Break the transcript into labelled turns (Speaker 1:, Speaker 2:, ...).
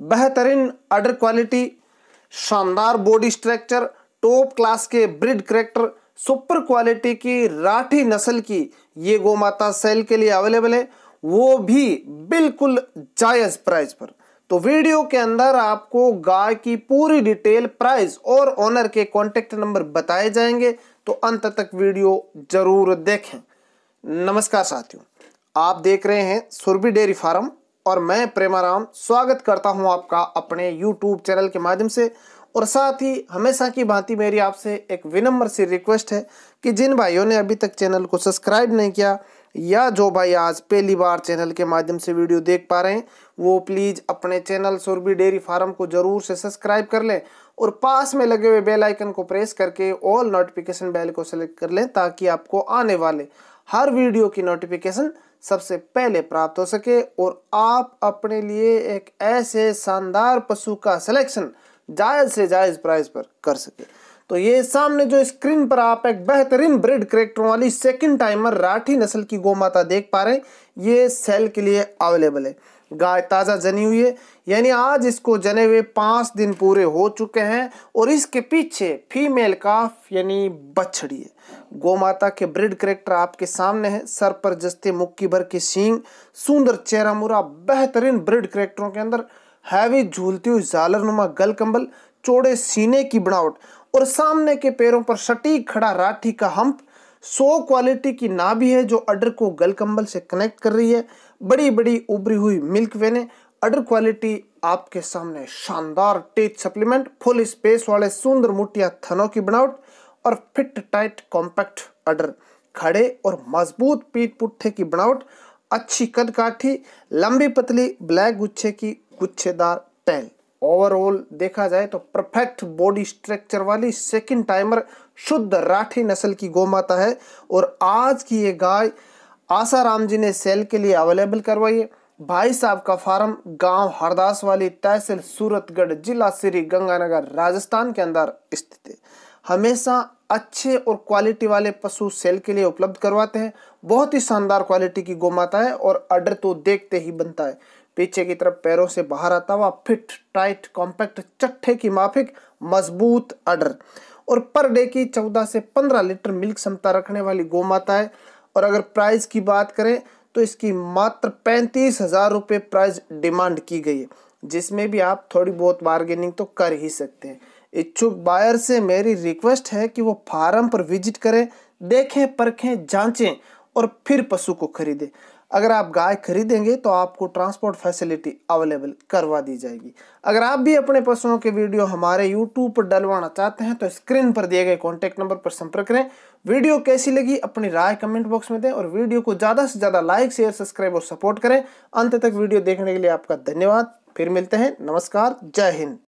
Speaker 1: बेहतरीन udder quality शानदार body structure top class के ब्रिड करेक्टर सुपर क्वालिटी की राठी नस्ल की ये गोमाता सेल के लिए अवेलेबल है वो भी बिल्कुल जायज़ प्राइस पर तो वीडियो के अंदर आपको गाय की पूरी डिटेल प्राइस और ओनर के कॉन्टेक्ट नंबर बताए जाएंगे तो अंत तक वीडियो जरूर देखें नमस्कार साथियों आप देख रहे हैं सुरभि डेयरी फार्म और मैं प्रेमाराम स्वागत करता हूं आपका अपने यूट्यूब चैनल के माध्यम से और साथ ही हमेशा की भांति मेरी आपसे एक विनम्र सी रिक्वेस्ट है कि जिन भाइयों ने अभी तक चैनल को सब्सक्राइब नहीं किया या जो भाई आज पहली बार चैनल के माध्यम से वीडियो देख पा रहे हैं वो प्लीज़ अपने चैनल सुरभी डेयरी फार्म को ज़रूर से सब्सक्राइब कर लें और पास में लगे हुए बेल आइकन को प्रेस करके ऑल नोटिफिकेशन बेल को सेलेक्ट कर लें ताकि आपको आने वाले हर वीडियो की नोटिफिकेशन सबसे पहले प्राप्त हो सके और आप अपने लिए एक ऐसे शानदार पशु का सिलेक्शन जायज़ से जायज़ प्राइस पर कर सके तो ये सामने जो स्क्रीन पर आप एक बेहतरीन ब्रिड करेक्टरों वाली सेकंड टाइमर राठी नस्ल की गोमाता देख पा रहे हैं ये सेल के लिए अवेलेबल है गाय ताज़ा जनी हुई है यानी आज इसको जने हुए पाँच दिन पूरे हो चुके हैं और इसके पीछे फीमेल काफ यानी बछड़ी है गौ माता के ब्रिड करेक्टर आपके सामने है सर पर जस्ते मुक्की भर के सींग सुंदर चेहरा मुरा बेहतरीन ब्रिड करेक्टरों के अंदर हैवी झूलती हुई जालरनुमा गल कंबल चौड़े सीने की बनावट और सामने के पैरों पर सटीक खड़ा राठी का हम्प सो क्वालिटी की ना भी है जो अडर को गल कंबल से कनेक्ट कर रही है बड़ी बड़ी उभरी हुई मिल्क वेने अडर क्वालिटी आपके सामने शानदार टेज सप्लीमेंट फुल स्पेस वाले सुंदर मुठिया थनों की बनावट और फिट टाइट कॉम्पैक्ट अडर खड़े और मजबूत पीठ पुट्ठे की बनावट अच्छी कद काठी लंबी पतली ब्लैक गुच्छे की गुच्छेदार टैल ओवरऑल देखा जाए तो परफेक्ट बॉडी स्ट्रक्चर वाली सेकंड टाइमर शुद्ध राठी नस्ल की गौमाता है और आज की ये गाय आसाराम जी ने सेल के लिए अवेलेबल करवाई है भाई साहब का फार्म गांव हरदास वाली तहसील सूरतगढ़ जिला श्री गंगानगर राजस्थान के अंदर स्थित है हमेशा अच्छे और क्वालिटी वाले पशु सेल के लिए उपलब्ध करवाते हैं बहुत ही शानदार क्वालिटी की गोमाता है और अडर तो देखते ही बनता है पीछे की तरफ पैरों से बाहर आता हुआ फिट टाइट कॉम्पैक्ट चट्टे की माफिक मजबूत अडर और पर डे की 14 से 15 लीटर मिल्क क्षमता रखने वाली गोमाता है और अगर प्राइस की बात करें तो इसकी मात्र पैंतीस हज़ार रुपये प्राइस डिमांड की गई है जिसमें भी आप थोड़ी बहुत बार्गेनिंग तो कर ही सकते हैं इच्छुक बायर से मेरी रिक्वेस्ट है कि वो फार्म पर विजिट करें देखें परखें जांचें और फिर पशु को खरीदें अगर आप गाय खरीदेंगे तो आपको ट्रांसपोर्ट फैसिलिटी अवेलेबल करवा दी जाएगी अगर आप भी अपने पशुओं के वीडियो हमारे यूट्यूब पर डलवाना चाहते हैं तो स्क्रीन पर दिए गए कॉन्टैक्ट नंबर पर संपर्क करें वीडियो कैसी लगी अपनी राय कमेंट बॉक्स में दें और वीडियो को ज़्यादा से ज़्यादा लाइक शेयर सब्सक्राइब और सपोर्ट करें अंत तक वीडियो देखने के लिए आपका धन्यवाद फिर मिलते हैं नमस्कार जय हिंद